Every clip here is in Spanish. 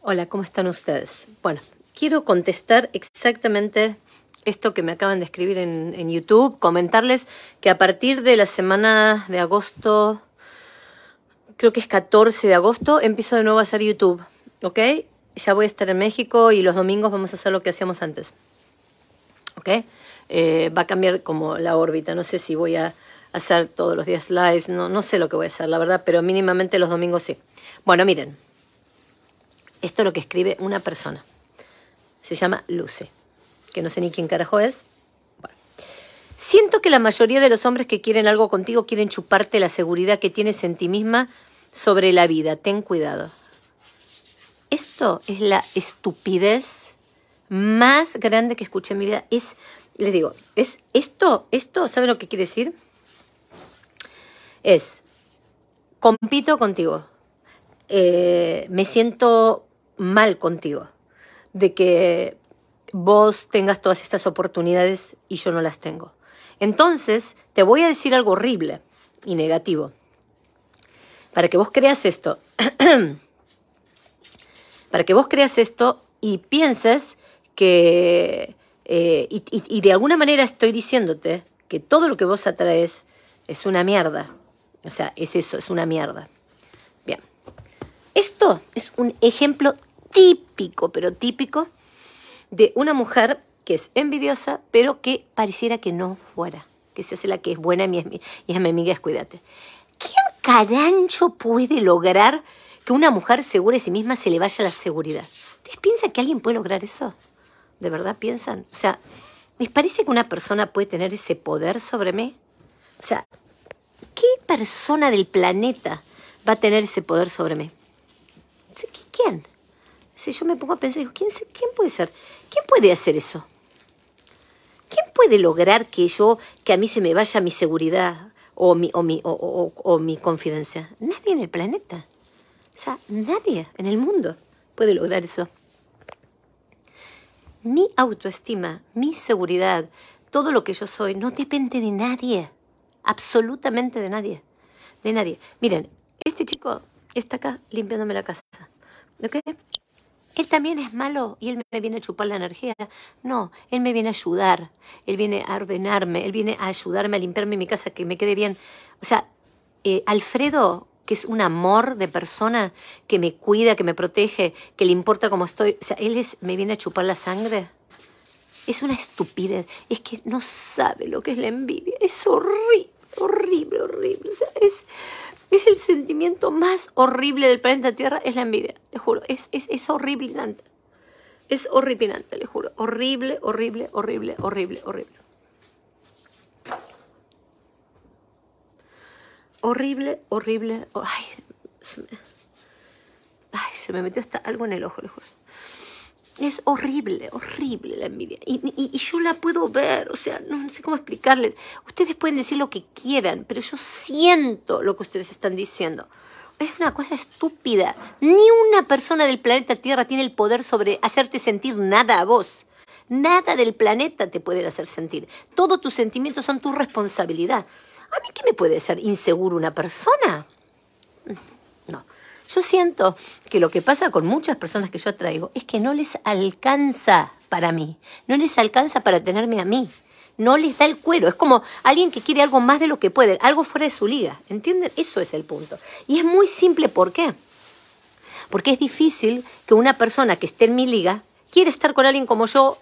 Hola, ¿cómo están ustedes? Bueno, quiero contestar exactamente esto que me acaban de escribir en, YouTube, comentarles que a partir de la semana de agosto, creo que es 14 de agosto, empiezo de nuevo a hacer YouTube, ¿ok? Ya voy a estar en México y los domingos vamos a hacer lo que hacíamos antes, ¿ok? Eh, va a cambiar como la órbita, no sé si voy a hacer todos los días lives, no, no sé lo que voy a hacer, la verdad, pero mínimamente los domingos sí. Bueno, miren. Esto es lo que escribe una persona. Se llama Luce, que no sé ni quién carajo es. Siento que la mayoría de los hombres que quieren algo contigo quieren chuparte la seguridad que tienes en ti misma sobre la vida. Ten cuidado. Esto es la estupidez más grande que escuché en mi vida. Es, les digo, es esto, esto, ¿saben lo que quiere decir? Es, compito contigo. Eh, me siento mal contigo, de que vos tengas todas estas oportunidades y yo no las tengo. Entonces, te voy a decir algo horrible y negativo. Para que vos creas esto, para que vos creas esto y pienses que, eh, y, y de alguna manera estoy diciéndote que todo lo que vos atraes es una mierda. O sea, es eso, es una mierda. Bien. Esto es un ejemplo típico, pero típico, de una mujer que es envidiosa, pero que pareciera que no fuera, que se hace la que es buena y es mi, y mi amiga, es cuídate. ¿Quién carancho puede lograr que una mujer segura de sí misma se le vaya la seguridad? ¿Ustedes piensan que alguien puede lograr eso? ¿De verdad piensan? O sea, ¿les parece que una persona puede tener ese poder sobre mí? O sea, ¿qué persona del planeta va a tener ese poder sobre mí? ¿Quién? si yo me pongo a pensar, digo, ¿quién, ¿quién puede ser? ¿Quién puede hacer eso? ¿Quién puede lograr que yo, que a mí se me vaya mi seguridad o mi, o mi, confidencia? Nadie en el planeta. O sea, nadie en el mundo puede lograr eso. Mi autoestima, mi seguridad, todo lo que yo soy, no depende de nadie. Absolutamente de nadie. De nadie. Miren, este chico está acá limpiándome la casa. ¿Ok? él también es malo y él me viene a chupar la energía. No, él me viene a ayudar, él viene a ordenarme, él viene a ayudarme a limpiarme mi casa, que me quede bien. O sea, eh, Alfredo, que es un amor de persona, que me cuida, que me protege, que le importa cómo estoy, o sea, él es, me viene a chupar la sangre. Es una estupidez, es que no sabe lo que es la envidia, es horrible, horrible, horrible. O sea, es... Es el sentimiento más horrible del planeta Tierra, es la envidia, le juro. Es, es, es horripilante. Es horripilante, le juro. Horrible, horrible, horrible, horrible, horrible. Horrible, horrible. Oh, ay, se me, se me metió hasta algo en el ojo, le juro. Es horrible, horrible la envidia. Y, yo la puedo ver, o sea, no, sé cómo explicarles. Ustedes pueden decir lo que quieran, pero yo siento lo que ustedes están diciendo. Es una cosa estúpida. Ni una persona del planeta Tierra tiene el poder sobre hacerte sentir nada a vos. Nada del planeta te puede hacer sentir. Todos tus sentimientos son tu responsabilidad. ¿A mí qué me puede ser inseguro una persona? Yo siento que lo que pasa con muchas personas que yo traigo es que no les alcanza para mí, no les alcanza para tenerme a mí, no les da el cuero, es como alguien que quiere algo más de lo que puede, algo fuera de su liga, ¿entienden? Eso es el punto. Y es muy simple, ¿por qué? Porque es difícil que una persona que esté en mi liga quiera estar con alguien como yo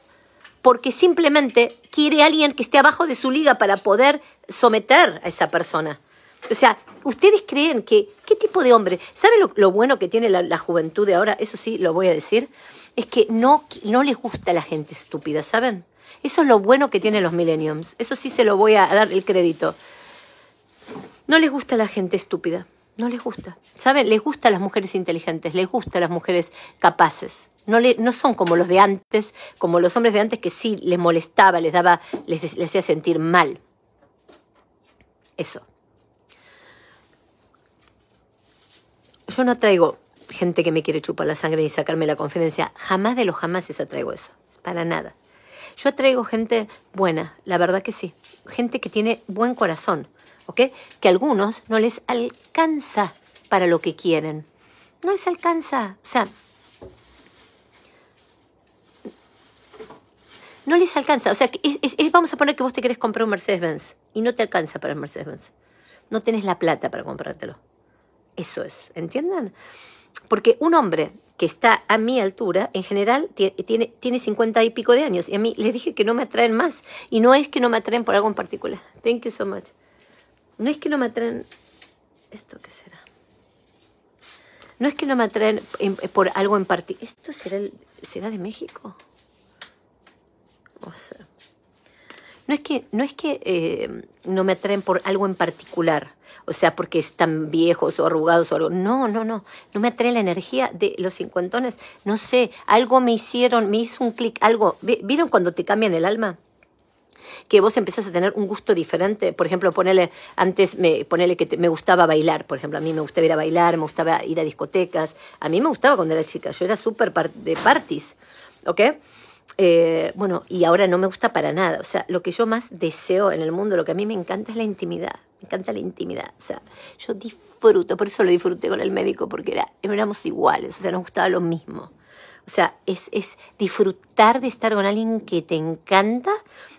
porque simplemente quiere alguien que esté abajo de su liga para poder someter a esa persona. O sea, ¿ustedes creen que qué tipo de hombre? ¿Saben lo, bueno que tiene la, juventud de ahora? Eso sí, lo voy a decir. Es que no, no les gusta la gente estúpida, ¿saben? Eso es lo bueno que tienen los millennials Eso sí se lo voy a dar el crédito. No les gusta la gente estúpida. No les gusta. ¿Saben? Les a las mujeres inteligentes, les a las mujeres capaces. No, no son como los de antes, como los hombres de antes que sí les molestaba, les daba, les hacía sentir mal. Eso. yo no traigo gente que me quiere chupar la sangre y sacarme la confidencia. Jamás de los les atraigo eso. Para nada. Yo atraigo gente buena, la verdad que sí. Gente que tiene buen corazón, ¿ok? Que algunos no les alcanza para lo que quieren. No les alcanza. O sea, no les alcanza. O sea, vamos a poner que vos te querés comprar un Mercedes-Benz y no te alcanza para el Mercedes-Benz. No tenés la plata para comprártelo. Eso es, ¿entienden? Porque un hombre que está a mi altura, en general, tiene, tiene y pico de años. Y a mí les dije que no me atraen más. Y no es que no me atraen por algo en particular. Thank you so much. No es que no me atraen... ¿Esto qué será? No es que no me atraen por algo en particular. ¿Esto será, será de México? No es que, no, es que eh, no me atraen por algo en particular o sea, porque están viejos o arrugados o algo. No, no, no, no me atrae la energía de los cincuentones. No sé, algo me hicieron, me hizo un clic, algo. ¿Vieron cuando te cambian el alma? que vos empezás a tener un gusto diferente. Por ejemplo, ponele, antes me, ponele que me gustaba bailar, por ejemplo, a mí me gustaba ir a bailar, me gustaba ir a discotecas, a mí me gustaba cuando era chica, yo era súper de parties, ¿ok? Eh, bueno, y ahora no me gusta para nada. O sea, lo que yo más deseo en el mundo, lo que a mí me encanta es la intimidad. Me encanta la intimidad. O sea, yo disfruto, por eso lo disfruté con el médico, porque era, éramos iguales, o sea, nos gustaba lo mismo. O sea, es, disfrutar de estar con alguien que te encanta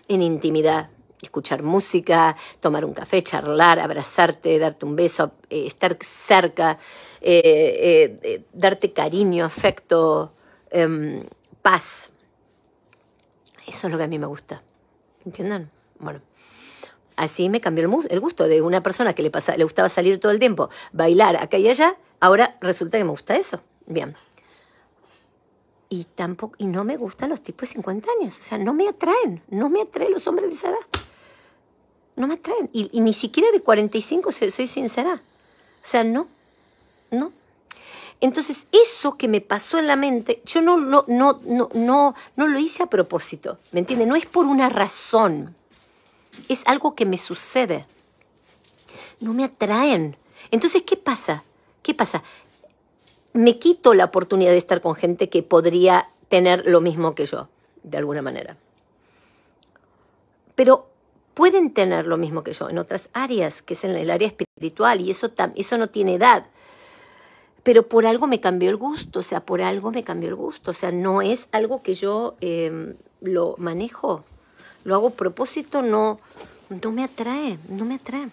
en intimidad escuchar música, tomar un café, charlar, abrazarte, darte un beso, eh, estar cerca, eh, darte cariño, afecto, em, paz. Eso es lo que a mí me gusta. ¿Entienden? Bueno. Así me cambió el, gusto de una persona que le, pasa, le gustaba salir todo el tiempo, bailar acá y allá, ahora resulta que me gusta eso. Bien. Y tampoco, y no me gustan los tipos de 50 años. O sea, no me atraen. No me atraen los hombres de esa edad. No me atraen. Y, ni siquiera de 45, soy sincera. O sea, no. No. Entonces, eso que me pasó en la mente, yo no, lo hice a propósito, ¿me entiendes? No es por una razón, es algo que me sucede. No me atraen. Entonces, ¿qué pasa? ¿Qué pasa? Me quito la oportunidad de estar con gente que podría tener lo mismo que yo, de alguna manera. Pero pueden tener lo mismo que yo en otras áreas, que es en el área espiritual, y eso, eso no tiene edad pero por algo me cambió el gusto, o sea, por algo me cambió el gusto, o sea, no es algo que yo em, lo manejo, lo hago a propósito, no, no me atrae, no me atrae.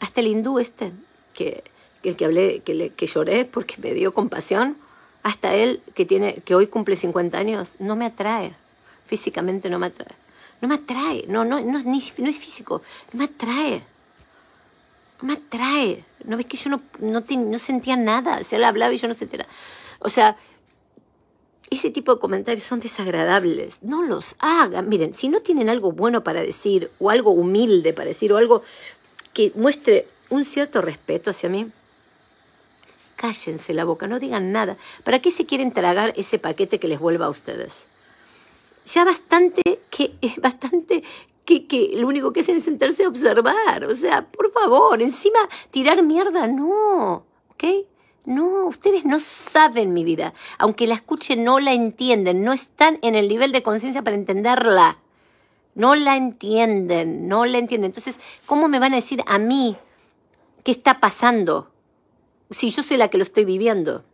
Hasta el hindú este, que, el que hablé, que, lloré porque me dio compasión, hasta él que, tiene, que hoy cumple 50 años, no me atrae, físicamente no me atrae. No me atrae, no, no, no, no es físico, me atrae me atrae. ¿No ves que yo no, sentía nada? O sea, él hablaba y yo no sentía nada. O sea, ese tipo de comentarios son desagradables. No los hagan. Miren, si no tienen algo bueno para decir, o algo humilde para decir, o algo que muestre un cierto respeto hacia mí, cállense la boca, no digan nada. ¿Para qué se quieren tragar ese paquete que les vuelva a ustedes? Ya bastante que bastante que, que lo único que hacen es sentarse a observar. O sea, por favor, encima tirar mierda, no. ¿Ok? No, ustedes no saben mi vida. Aunque la escuchen, no la entienden. No están en el nivel de conciencia para entenderla. No la entienden, no la entienden. Entonces, ¿cómo me van a decir a mí qué está pasando? Si yo soy la que lo estoy viviendo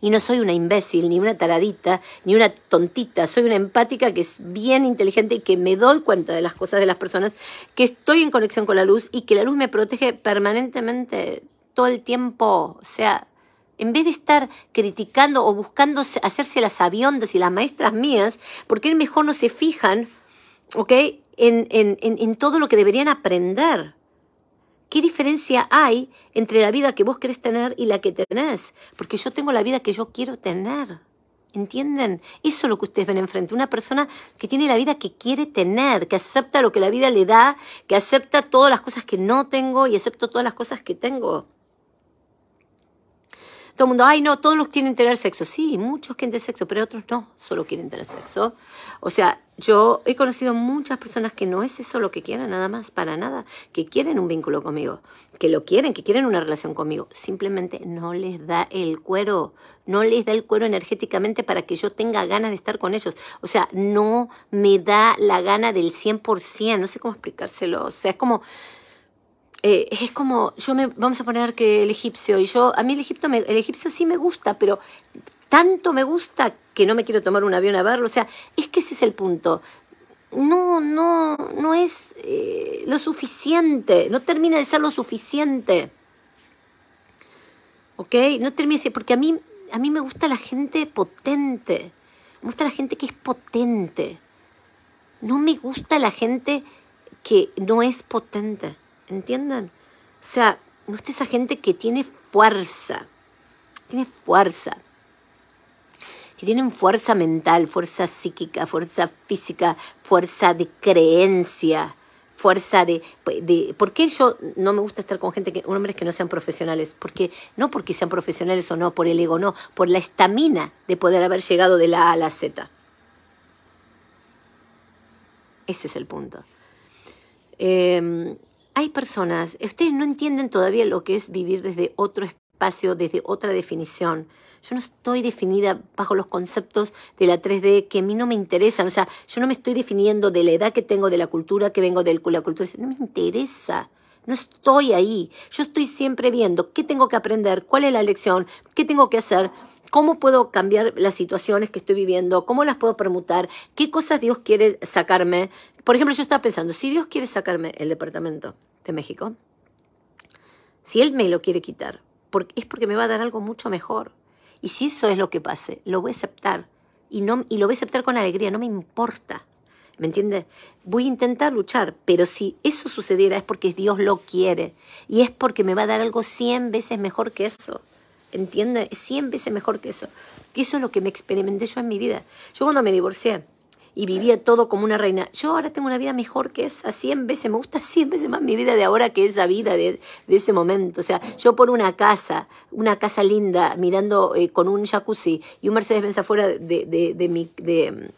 y no soy una imbécil, ni una taradita, ni una tontita, soy una empática que es bien inteligente y que me doy cuenta de las cosas de las personas, que estoy en conexión con la luz y que la luz me protege permanentemente todo el tiempo, o sea, en vez de estar criticando o buscando hacerse las aviondas y las maestras mías, porque mejor no se fijan, ¿ok? en todo lo que deberían aprender. ¿Qué diferencia hay entre la vida que vos querés tener y la que tenés? Porque yo tengo la vida que yo quiero tener. ¿Entienden? Eso es lo que ustedes ven enfrente. Una persona que tiene la vida que quiere tener, que acepta lo que la vida le da, que acepta todas las cosas que no tengo y acepto todas las cosas que tengo. Todo el mundo, ay, no, todos los quieren tener sexo. Sí, muchos quieren tener sexo, pero otros no, solo quieren tener sexo. O sea, yo he conocido muchas personas que no es eso lo que quieren, nada más, para nada, que quieren un vínculo conmigo, que lo quieren, que quieren una relación conmigo. Simplemente no les da el cuero, no les da el cuero energéticamente para que yo tenga ganas de estar con ellos. O sea, no me da la gana del 100%, no sé cómo explicárselo. O sea, es como eh, es como, yo me, vamos a poner que el egipcio, y yo, a mí el, Egipto el egipcio sí me gusta, pero tanto me gusta que no me quiero tomar un avión a verlo, o sea, es que ese es el punto. No, no, no es eh, lo suficiente, no termina de ser lo suficiente. ¿Ok? No termina de porque a mí, a mí me gusta la gente potente, me gusta la gente que es potente. No me gusta la gente que no es potente. ¿entienden? O sea, usted esa gente que tiene fuerza, tiene fuerza, que tienen fuerza mental, fuerza psíquica, fuerza física, fuerza de creencia, fuerza de, pues, de, ¿Por qué yo no me gusta estar con gente que, hombres que no sean profesionales? Porque, no porque sean profesionales o no, por el ego, no, por la estamina de poder haber llegado de la A a la Z. Ese es el punto. Eh, hay personas, ustedes no entienden todavía lo que es vivir desde otro espacio, desde otra definición. Yo no estoy definida bajo los conceptos de la 3D que a mí no me interesan. O sea, yo no me estoy definiendo de la edad que tengo, de la cultura que vengo, de la cultura. No me interesa. No estoy ahí. Yo estoy siempre viendo qué tengo que aprender, cuál es la lección, qué tengo que hacer cómo puedo cambiar las situaciones que estoy viviendo, cómo las puedo permutar, qué cosas Dios quiere sacarme. Por ejemplo, yo estaba pensando, si Dios quiere sacarme el departamento de México, si Él me lo quiere quitar, es porque me va a dar algo mucho mejor. Y si eso es lo que pase, lo voy a aceptar. Y, no, y lo voy a aceptar con alegría, no me importa. ¿Me entiendes? Voy a intentar luchar, pero si eso sucediera es porque Dios lo quiere y es porque me va a dar algo 100 veces mejor que eso entiende, Cien veces mejor que eso. Que eso es lo que me experimenté yo en mi vida. Yo cuando me divorcié y vivía todo como una reina, yo ahora tengo una vida mejor que esa, cien veces, me gusta cien veces más mi vida de ahora que esa vida de, ese momento. O sea, yo por una casa, una casa linda, mirando eh, con un jacuzzi y un Mercedes-Benz afuera de, mi... De,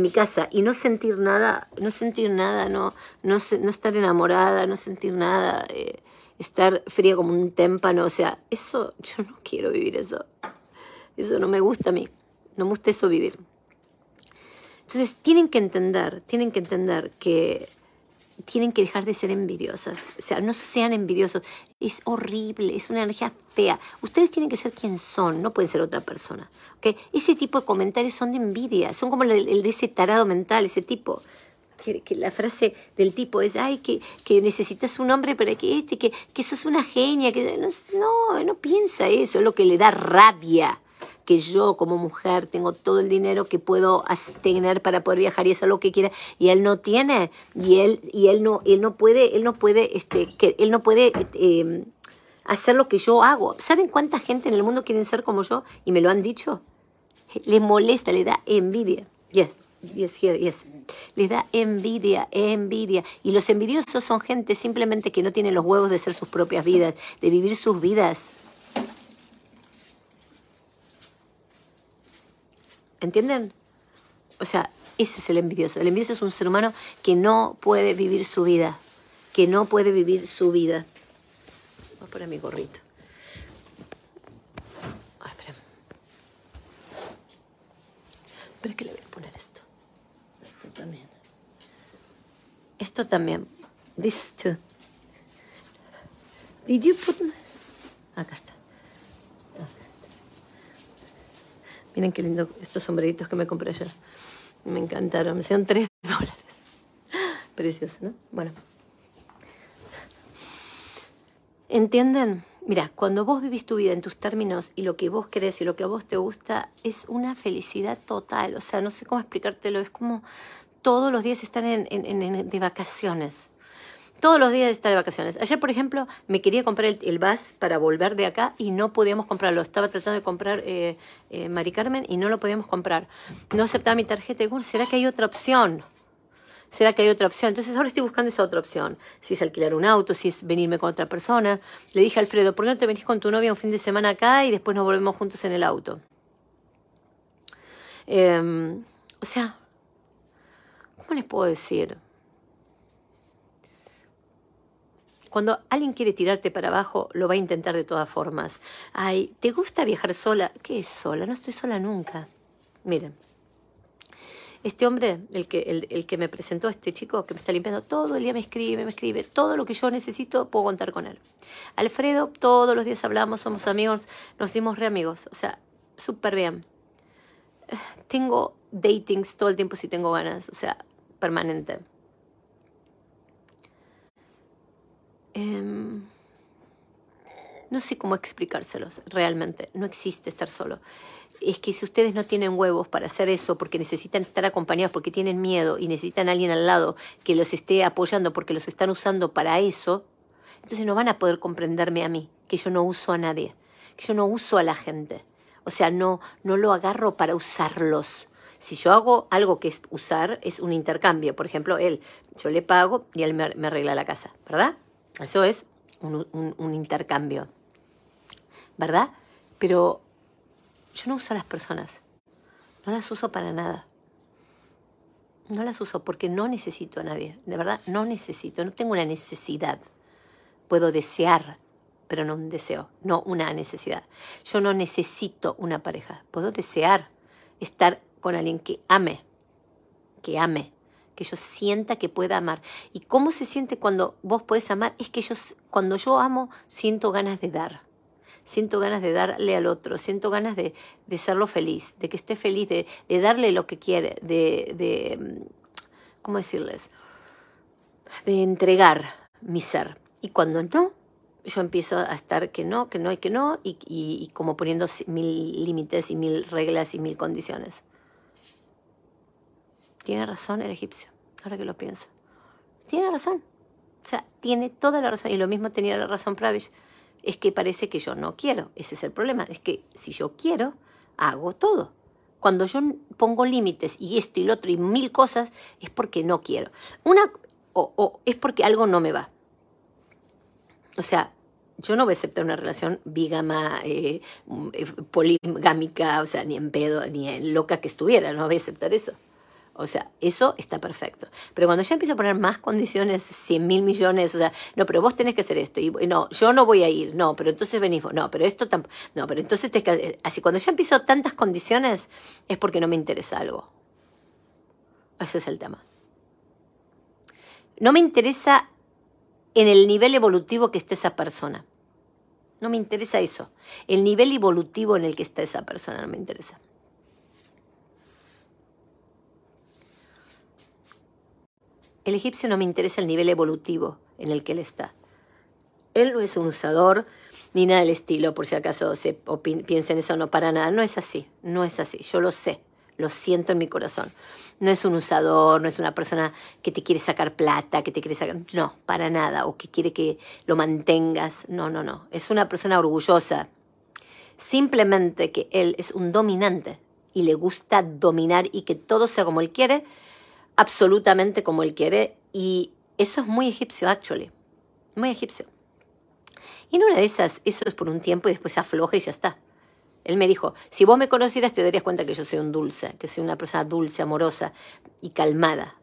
mi casa y no sentir nada, no sentir nada, no, no, no estar enamorada, no sentir nada. Eh, estar fría como un témpano, o sea, eso yo no quiero vivir eso. Eso no me gusta a mí, no me gusta eso vivir. Entonces tienen que entender, tienen que entender que tienen que dejar de ser envidiosas. O sea, no sean envidiosos. Es horrible, es una energía fea. Ustedes tienen que ser quien son, no pueden ser otra persona. ¿okay? Ese tipo de comentarios son de envidia, son como el, el de ese tarado mental, ese tipo que, la frase del tipo es, ay, que, que necesitas un hombre para que este, que, que sos una genia, que no, no, piensa eso, es lo que le da rabia que yo como mujer tengo todo el dinero que puedo tener para poder viajar y hacer lo que quiera y él no tiene y él y él no él no puede él no puede este que él no puede em, hacer lo que yo hago saben cuánta gente en el mundo quieren ser como yo y me lo han dicho Le molesta le da envidia yes Yes, yes. Les da envidia, envidia. Y los envidiosos son gente simplemente que no tiene los huevos de ser sus propias vidas, de vivir sus vidas. ¿Entienden? O sea, ese es el envidioso. El envidioso es un ser humano que no puede vivir su vida. Que no puede vivir su vida. Voy a poner mi gorrito. Ay, ah, espera. Espera que le también. Esto también. This too. Did you put... Acá está. Miren qué lindo estos sombreritos que me compré allá. Me encantaron. Me hicieron 3 dólares. Precioso, ¿no? Bueno. ¿Entienden? Mira, cuando vos vivís tu vida en tus términos y lo que vos querés y lo que a vos te gusta, es una felicidad total. O sea, no sé cómo explicártelo. Es como todos los días están en, de vacaciones. Todos los días estar de vacaciones. Ayer, por ejemplo, me quería comprar el, bus para volver de acá y no podíamos comprarlo. Estaba tratando de comprar eh, eh Mari Carmen y no lo podíamos comprar. No aceptaba mi tarjeta. Y ¿será que hay otra opción? ¿Será que hay otra opción? Entonces ahora estoy buscando esa otra opción. Si es alquilar un auto, si es venirme con otra persona. Le dije a Alfredo, ¿por qué no te venís con tu novia un fin de semana acá y después nos volvemos juntos en el auto? Em, o sea, les puedo decir? Cuando alguien quiere tirarte para abajo, lo va a intentar de todas formas. Ay, ¿te gusta viajar sola? ¿Qué es sola? No estoy sola nunca. Miren, este hombre, el que, el, el que me presentó, este chico que me está limpiando, todo el día me escribe, me escribe. Todo lo que yo necesito, puedo contar con él. Alfredo, todos los días hablamos, somos amigos, nos dimos re amigos. O sea, súper bien. Tengo datings todo el tiempo si tengo ganas. O sea, permanente. Em, no sé cómo explicárselos realmente. No existe estar solo. Es que si ustedes no tienen huevos para hacer eso porque necesitan estar acompañados, porque tienen miedo y necesitan a alguien al lado que los esté apoyando porque los están usando para eso, entonces no van a poder comprenderme a mí, que yo no uso a nadie, que yo no uso a la gente. O sea, no, no lo agarro para usarlos. Si yo hago algo que es usar, es un intercambio. Por ejemplo, él, yo le pago y él me, arregla la casa, ¿verdad? Eso es un, intercambio, ¿verdad? Pero yo no uso a las personas. No las uso para nada. No las uso porque no necesito a nadie. De verdad, no necesito. No tengo una necesidad. Puedo desear, pero no un deseo, no una necesidad. Yo no necesito una pareja. Puedo desear estar con alguien que ame, que ame, que yo sienta que pueda amar. ¿Y cómo se siente cuando vos puedes amar? Es que yo, cuando yo amo, siento ganas de dar. Siento ganas de darle al otro, siento ganas de, serlo feliz, de que esté feliz, de, de darle lo que quiere, de, de, mm, ¿cómo decirles? De entregar mi ser. Y cuando no, yo empiezo a estar que no, que no y que no, y, y, y como poniendo mil límites y mil reglas y mil condiciones. Tiene razón el egipcio, ahora que lo pienso. Tiene razón. O sea, tiene toda la razón. Y lo mismo tenía la razón Pravish. Es que parece que yo no quiero. Ese es el problema. Es que si yo quiero, hago todo. Cuando yo pongo límites y esto y lo otro y mil cosas, es porque no quiero. Una, o, es porque algo no me va. O sea, yo no voy a aceptar una relación bigama, eh, eh, poligámica, o sea, ni en pedo, ni en loca que estuviera, no voy a aceptar eso. O sea, eso está perfecto. Pero cuando ya empiezo a poner más condiciones, 100 mil millones, o sea, no, pero vos tenés que hacer esto. Y no, yo no voy a ir. No, pero entonces venís No, pero esto tampoco. No, pero entonces te. Eh, así, cuando ya empiezo tantas condiciones, es porque no me interesa algo. Ese es el tema. No me interesa en el nivel evolutivo que esté esa persona. No me interesa eso. El nivel evolutivo en el que está esa persona no me interesa. El egipcio no me interesa el nivel evolutivo en el que él está. Él no es un usador ni nada del estilo, por si acaso se, en eso, no para nada. No es así, no es así. Yo lo sé, lo siento en mi corazón. No es un usador, no es una persona que te quiere sacar plata, que te quiere sacar... No, para nada, o que quiere que lo mantengas. No, no, no. Es una persona orgullosa. Simplemente que él es un dominante y le gusta dominar y que todo sea como él quiere absolutamente como él quiere y eso es muy egipcio, actually, muy egipcio. Y en una de esas, eso es por un tiempo y después se afloja y ya está. Él me dijo, si vos me conocieras te darías cuenta que yo soy un dulce, que soy una persona dulce, amorosa y calmada.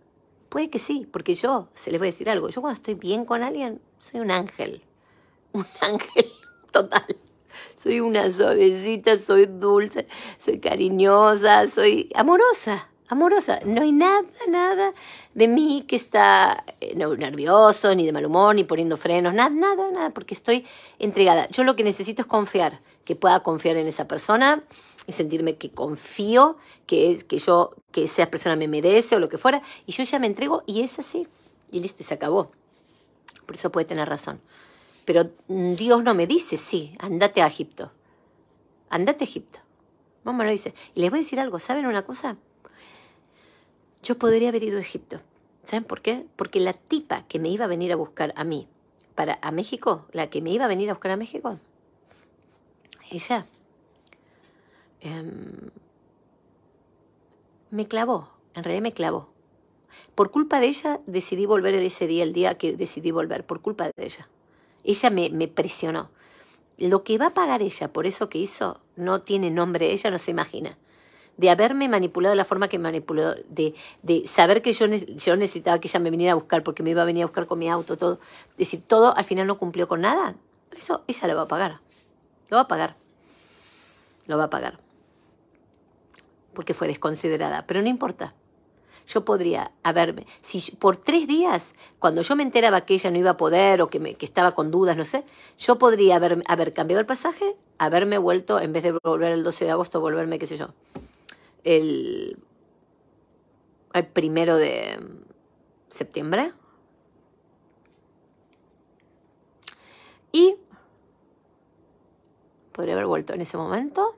Puede que sí, porque yo, se les voy a decir algo, yo cuando estoy bien con alguien, soy un ángel. Un ángel total. Soy una suavecita, soy dulce, soy cariñosa, soy amorosa amorosa. No hay nada, nada de mí que está eh, nervioso, ni de mal humor, ni poniendo frenos, nada, nada, nada, porque estoy entregada. Yo lo que necesito es confiar, que pueda confiar en esa persona y sentirme que confío, que, es, que yo, que esa persona me merece o lo que fuera, y yo ya me entrego y es así. Y listo, y se acabó. Por eso puede tener razón. Pero mm, Dios no me dice, sí, andate a Egipto. Andate a Egipto. Mamá lo dice. Y les voy a decir algo, ¿saben una cosa? yo podría haber ido a Egipto. ¿Saben por qué? Porque la tipa que me iba a venir a buscar a mí, para a México, la que me iba a venir a buscar a México, ella em, me clavó, en realidad me clavó. Por culpa de ella decidí volver ese día, el día que decidí volver, por culpa de ella. Ella me, me presionó. Lo que va a pagar ella por eso que hizo no tiene nombre, ella no se imagina de haberme manipulado la forma que me manipuló, de, saber que yo, yo necesitaba que ella me viniera a buscar porque me iba a venir a buscar con mi auto, todo. decir, todo al final no cumplió con nada. Eso ella lo va a pagar. Lo va a pagar. Lo va a pagar. Porque fue desconsiderada. Pero no importa. Yo podría haberme, si por tres días, cuando yo me enteraba que ella no iba a poder o que, me, estaba con dudas, no sé, yo podría haber, haber cambiado el pasaje, haberme vuelto, en vez de volver el 12 de agosto, volverme, qué sé yo, el, primero de septiembre. Y podría haber vuelto en ese momento.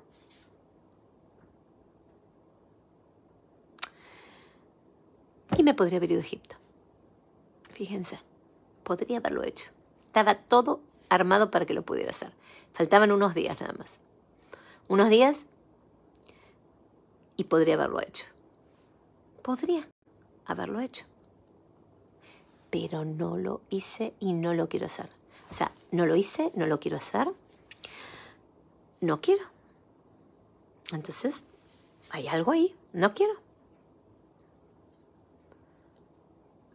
Y me podría haber ido a Egipto. Fíjense, podría haberlo hecho. Estaba todo armado para que lo pudiera hacer. Faltaban unos días nada más. Unos días y podría haberlo hecho. Podría haberlo hecho. Pero no lo hice y no lo quiero hacer. O sea, no lo hice, no lo quiero hacer. No quiero. Entonces, hay algo ahí. No quiero.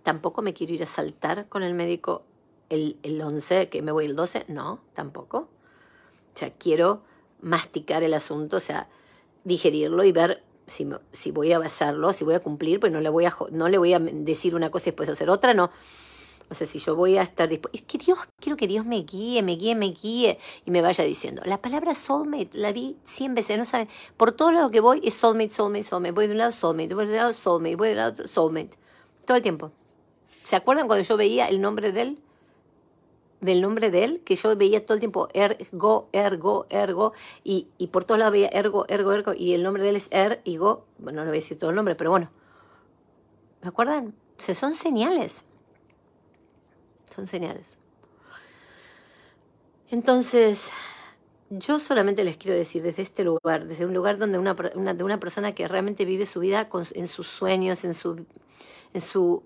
Tampoco me quiero ir a saltar con el médico el, 11, que me voy el 12. No, tampoco. O sea, quiero masticar el asunto, o sea, digerirlo y ver si, voy a hacerlo, si voy a cumplir, pues no le voy a, no le voy a decir una cosa y después hacer otra, no. O sea, si yo voy a estar dispuesto es que Dios, quiero que Dios me guíe, me guíe, me guíe y me vaya diciendo. La palabra soulmate la vi cien veces, no saben, por todo lo que voy es soulmate, soulmate, soulmate. Voy de un lado soulmate, voy de otro lado soulmate, voy de otro lado soulmate. Todo el tiempo. ¿Se acuerdan cuando yo veía el nombre de él? del nombre de él, que yo veía todo el tiempo ergo, ergo, ergo, y, y por todos lados veía ergo, ergo, ergo, y el nombre de él es ergo y bueno, no le voy a decir todo el nombre, pero bueno. ¿Me acuerdan? Se son señales. Son señales. Entonces, yo solamente les quiero decir desde este lugar, desde un lugar donde una, de una persona que realmente vive su vida en sus sueños, en su, en su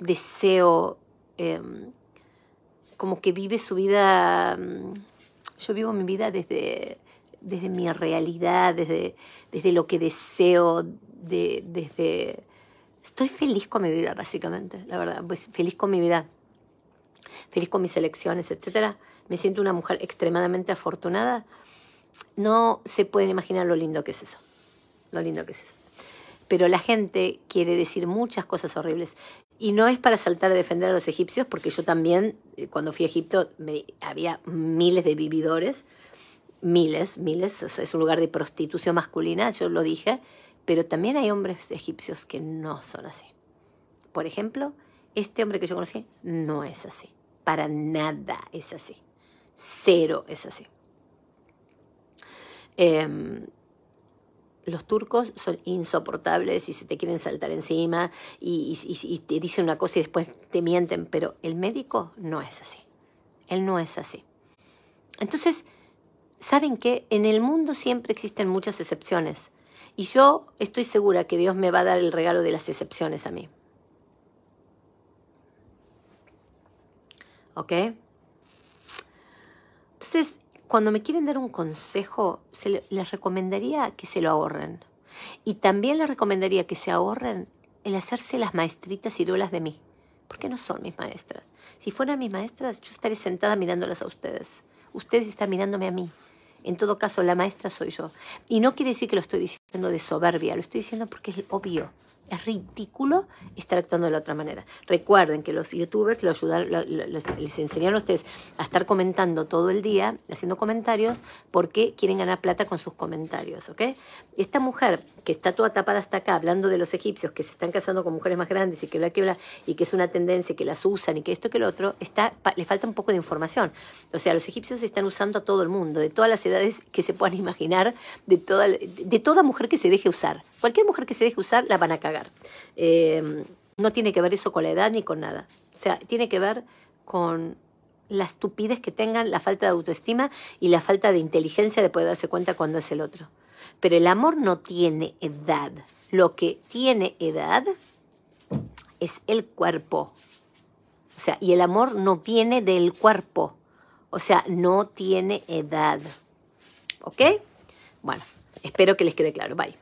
deseo, eh, como que vive su vida, mm, yo vivo mi vida desde, desde mi realidad, desde, desde lo que deseo, desde... Estoy feliz con mi vida, básicamente, la verdad, pues feliz con mi vida, feliz con mis elecciones, etcétera. Me siento una mujer extremadamente afortunada. No se pueden imaginar lo lindo que es eso, lo lindo que es eso pero la gente quiere decir muchas cosas horribles. Y no es para saltar a defender a los egipcios, porque yo también, eh, cuando fui a Egipto, había miles de vividores, miles, miles, es un lugar de prostitución masculina, yo lo dije, pero también hay hombres egipcios que no son así. Por ejemplo, este hombre que yo conocí no es así, para nada es así, cero es así. Eh, los turcos son insoportables y se te quieren saltar encima y, te dicen una cosa y después te mienten, pero el médico no es así. Él no es así. Entonces, ¿saben que En el mundo siempre existen muchas excepciones y yo estoy segura que Dios me va a dar el regalo de las excepciones a mí. ¿Ok? Entonces, cuando me quieren dar un consejo, se les recomendaría que se lo ahorren. Y también les recomendaría que se ahorren el hacerse las maestritas duelas de mí. Porque no son mis maestras. Si fueran mis maestras, yo estaría sentada mirándolas a ustedes. Ustedes están mirándome a mí. En todo caso, la maestra soy yo. Y no quiere decir que lo estoy diciendo de soberbia, lo estoy diciendo porque es obvio. Es ridículo estar actuando de la otra manera. Recuerden que los youtubers les enseñaron a ustedes a estar comentando todo el día, haciendo comentarios, porque quieren ganar plata con sus comentarios, ¿ok? Esta mujer que está toda tapada hasta acá, hablando de los egipcios que se están casando con mujeres más grandes y que bla, que bla, y que es una tendencia, que las usan y que esto, que lo otro, está, le falta un poco de información. O sea, los egipcios están usando a todo el mundo, de todas las edades que se puedan imaginar, de toda, de toda mujer que se deje usar. Cualquier mujer que se deje usar la van a cagar. Em, no tiene que ver eso con la edad ni con nada. O sea, tiene que ver con la estupidez que tengan, la falta de autoestima y la falta de inteligencia de poder darse cuenta cuando es el otro. Pero el amor no tiene edad. Lo que tiene edad es el cuerpo. O sea, y el amor no viene del cuerpo. O sea, no tiene edad. ¿Ok? Bueno, espero que les quede claro. Bye.